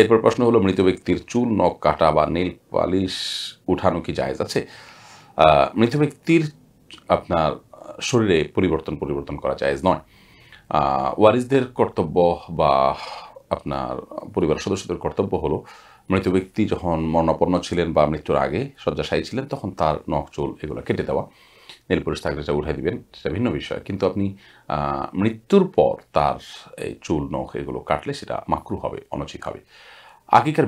এরপর প্রশ্ন হলো মৃত ব্যক্তির চুল নখ কাটা বা নীল পালিশ উঠানো কি জায়েজ আছে মৃত ব্যক্তির আপনার শরীরে পরিবর্তন পরিবর্তন করা জায়েজ নয় ওয়ারিসদের কর্তব্য বা আপনার পরিবারের সদস্যদের কর্তব্য হলো মৃত ব্যক্তি যখন মর্ণাপন্ন ছিলেন বা মৃত্যুর আগে শয্যাশায়ী ছিলেন তখন তার নখ চুল এগুলো কেটে দেওয়া নীলপুরুষ থাকলে সেটা উঠাই দিবেন সেটা ভিন্ন বিষয় কিন্তু আপনি মৃত্যুর পর তার এই চুল নখ এগুলো কাটলে সেটা মাকরু হবে অনচিক হবে আগেকার